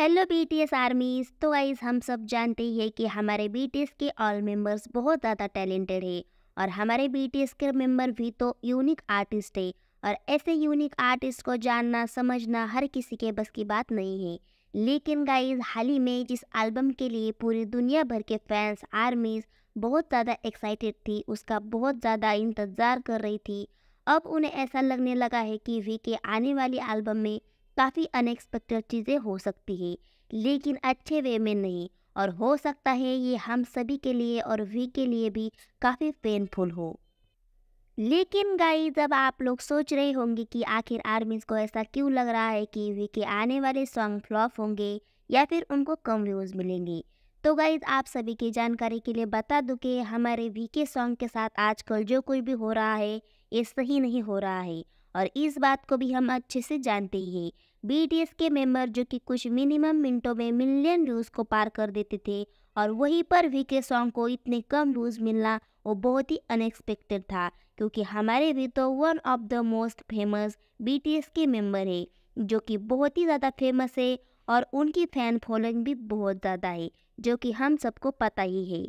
hello BTS आर्मीज तो guys हम सब जानते हैं कि हमारे बीटीएस के ऑल मेंबर्स बहुत ज़्यादा टैलेंटेड है और हमारे बीटीएस के मेंबर भी तो यूनिक आर्टिस्ट है और ऐसे यूनिक आर्टिस्ट को जानना समझना हर किसी के बस की बात नहीं है लेकिन गाइज हाल ही में जिस एल्बम के लिए पूरी दुनिया भर के फैंस आर्मीज बहुत ज़्यादा एक्साइटेड थी उसका बहुत ज़्यादा इंतज़ार कर रही थी अब उन्हें ऐसा लगने लगा है कि वी के आने वाली एल्बम में काफ़ी अनएक्सपेक्टेड चीज़ें हो सकती है लेकिन अच्छे वे में नहीं और हो सकता है ये हम सभी के लिए और वी के लिए भी काफ़ी पेनफुल हो लेकिन गाई जब आप लोग सोच रहे होंगे कि आखिर आर्मीज को ऐसा क्यों लग रहा है कि वी के आने वाले सॉन्ग फ्लॉप होंगे या फिर उनको कम व्यूज़ मिलेंगे तो गाइज आप सभी की जानकारी के लिए बता दूं कि हमारे वी के सॉन्ग के साथ आजकल जो कोई भी हो रहा है ये सही नहीं हो रहा है और इस बात को भी हम अच्छे से जानते ही हैं बीटीएस के मेंबर जो कि कुछ मिनिमम मिनटों में मिलियन व्यूज़ को पार कर देते थे और वहीं पर वी के सॉन्ग को इतने कम व्यूज़ मिलना वो बहुत ही अनएक्सपेक्टेड था क्योंकि हमारे भी तो one of the most famous BTS के मेंबर है जो कि बहुत ही ज़्यादा फेमस है और उनकी फ़ैन फॉलोइंग भी बहुत ज़्यादा है जो कि हम सबको पता ही है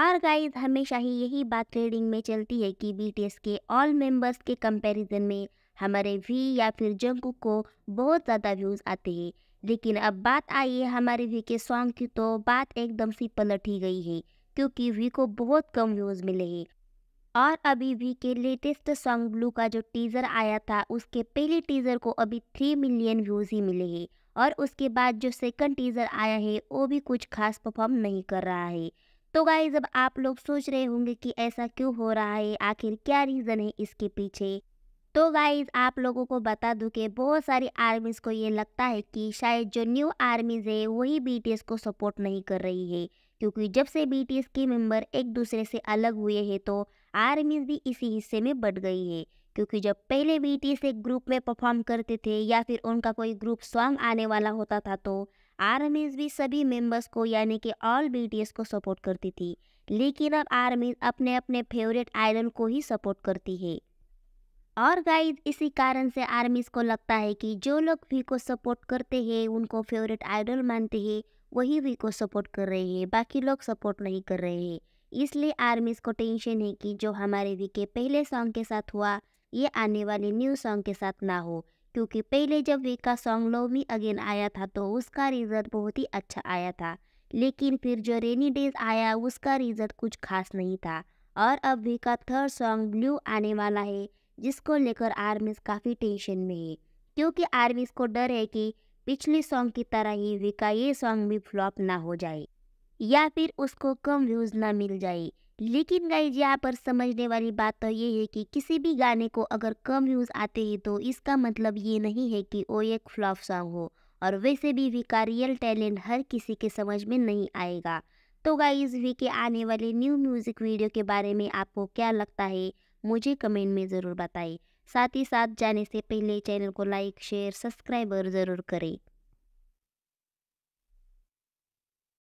और गाइस हमेशा ही यही बात ट्रेडिंग में चलती है कि बीटीएस के ऑल मेंबर्स के कंपैरिजन में हमारे वी या फिर जंग को बहुत ज़्यादा व्यूज़ आते हैं लेकिन अब बात आई है हमारे वी के सॉन्ग की तो बात एकदम सी पलट ही गई है क्योंकि वी को बहुत कम व्यूज़ मिले हैं और अभी वी के लेटेस्ट सॉन्ग ब्लू का जो टीज़र आया था उसके पहले टीज़र को अभी थ्री मिलियन व्यूज़ ही मिले हैं और उसके बाद जो सेकंड टीज़र आया है वो भी कुछ खास परफॉर्म नहीं कर रहा है तो गाइज अब आप लोग सोच रहे होंगे कि ऐसा क्यों हो रहा है आखिर क्या रीज़न है इसके पीछे तो गाइज आप लोगों को बता दूं कि बहुत सारी आर्मीज़ को ये लगता है कि शायद जो न्यू आर्मीज़ है वही बीटीएस को सपोर्ट नहीं कर रही है क्योंकि जब से बीटीएस के मेंबर एक दूसरे से अलग हुए हैं तो आर्मीज़ भी इसी हिस्से में बढ़ गई है क्योंकि जब पहले बीटीएस एक ग्रुप में परफॉर्म करते थे या फिर उनका कोई ग्रुप सॉन्ग आने वाला होता था तो आर्मीज़ भी सभी मेंबर्स को यानी कि ऑल बीटीएस को सपोर्ट करती थी लेकिन अब आर्मीज़ अपने अपने फेवरेट आइडल को ही सपोर्ट करती है और गाइज इसी कारण से आर्मीज को लगता है कि जो लोग वी को सपोर्ट करते हैं उनको फेवरेट आइडल मानते हैं वही वी को सपोर्ट कर रहे हैं बाकी लोग सपोर्ट नहीं कर रहे हैं इसलिए आर्मीज को टेंशन है कि जो हमारे वी के पहले सॉन्ग के साथ हुआ ये आने वाले न्यू सॉन्ग के साथ ना हो क्योंकि पहले जब वी का सॉन्ग लव मी अगेन आया था तो उसका रिजल्ट बहुत ही अच्छा आया था लेकिन फिर जो रेनी डेज आया उसका रिजल्ट कुछ खास नहीं था और अब वी का थर्ड सॉन्ग ब्लू आने वाला है जिसको लेकर आर्मीज काफ़ी टेंशन में है क्योंकि आर्मीज को डर है कि पिछले सॉन्ग की तरह ही विका ये सॉन्ग भी फ्लॉप ना हो जाए या फिर उसको कम व्यूज़ ना मिल जाए लेकिन जी यहाँ पर समझने वाली बात तो ये है कि किसी भी गाने को अगर कम व्यूज़ आते हैं तो इसका मतलब ये नहीं है कि वो एक फ्लॉप सॉन्ग हो और वैसे भी वी का रियल टैलेंट हर किसी के समझ में नहीं आएगा तो गाइज वी के आने वाले न्यू म्यूज़िक वीडियो के बारे में आपको क्या लगता है मुझे कमेंट में ज़रूर बताएं साथ ही साथ जाने से पहले चैनल को लाइक शेयर सब्सक्राइब और ज़रूर करें